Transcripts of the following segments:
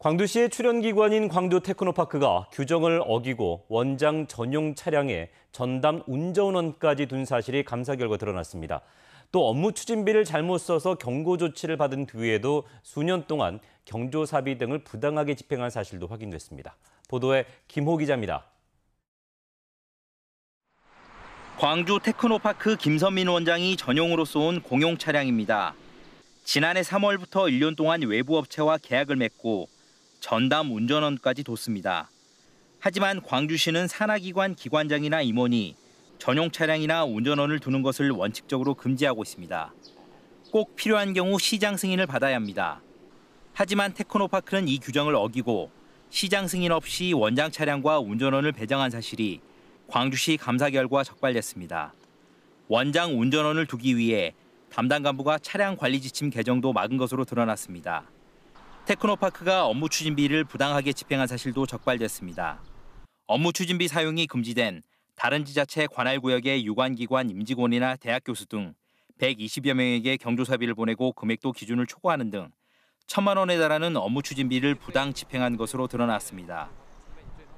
광주시의 출연기관인 광주테크노파크가 규정을 어기고 원장 전용 차량에 전담 운전원까지 둔 사실이 감사 결과 드러났습니다. 또 업무 추진비를 잘못 써서 경고 조치를 받은 뒤에도 수년 동안 경조사비 등을 부당하게 집행한 사실도 확인됐습니다. 보도에 김호 기자입니다. 광주 테크노파크 김선민 원장이 전용으로 쏜 공용 차량입니다. 지난해 3월부터 1년 동안 외부 업체와 계약을 맺고 전담 운전원까지 뒀습니다. 하지만 광주시는 산하기관 기관장이나 임원이 전용 차량이나 운전원을 두는 것을 원칙적으로 금지하고 있습니다. 꼭 필요한 경우 시장 승인을 받아야 합니다. 하지만 테크노파크는 이 규정을 어기고 시장 승인 없이 원장 차량과 운전원을 배정한 사실이 광주시 감사 결과 적발됐습니다. 원장 운전원을 두기 위해 담당 간부가 차량 관리 지침 개정도 막은 것으로 드러났습니다. 테크노파크가 업무 추진비를 부당하게 집행한 사실도 적발됐습니다. 업무 추진비 사용이 금지된 다른 지자체 관할 구역의 유관기관 임직원이나 대학 교수 등 120여 명에게 경조사비를 보내고 금액도 기준을 초과하는 등 천만 원에 달하는 업무 추진비를 부당 집행한 것으로 드러났습니다.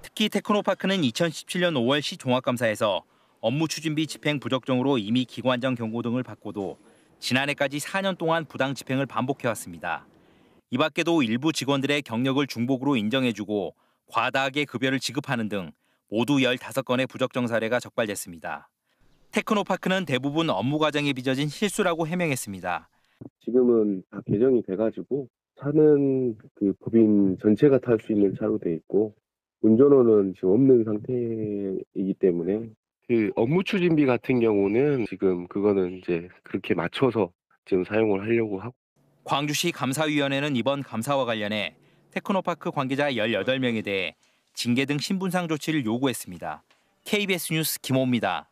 특히 테크노파크는 2017년 5월 시 종합감사에서 업무 추진비 집행 부적정으로 이미 기관장 경고 등을 받고도 지난해까지 4년 동안 부당 집행을 반복해왔습니다. 이 밖에도 일부 직원들의 경력을 중복으로 인정해주고 과다하게 급여를 지급하는 등 모두 15건의 부적정 사례가 적발됐습니다. 테크노파크는 대부분 업무 과정에 빚어진 실수라고 해명했습니다. 지금은 다 개정이 돼가지고 차는 그 법인 전체가 탈 수 있는 차로 돼 있고 운전원은 지금 없는 상태이기 때문에 그 업무 추진비 같은 경우는 지금 그거는 이제 그렇게 맞춰서 지금 사용을 하려고 하고 광주시 감사위원회는 이번 감사와 관련해 테크노파크 관계자 18명에 대해 징계 등 신분상 조치를 요구했습니다. KBS 뉴스 김호입니다.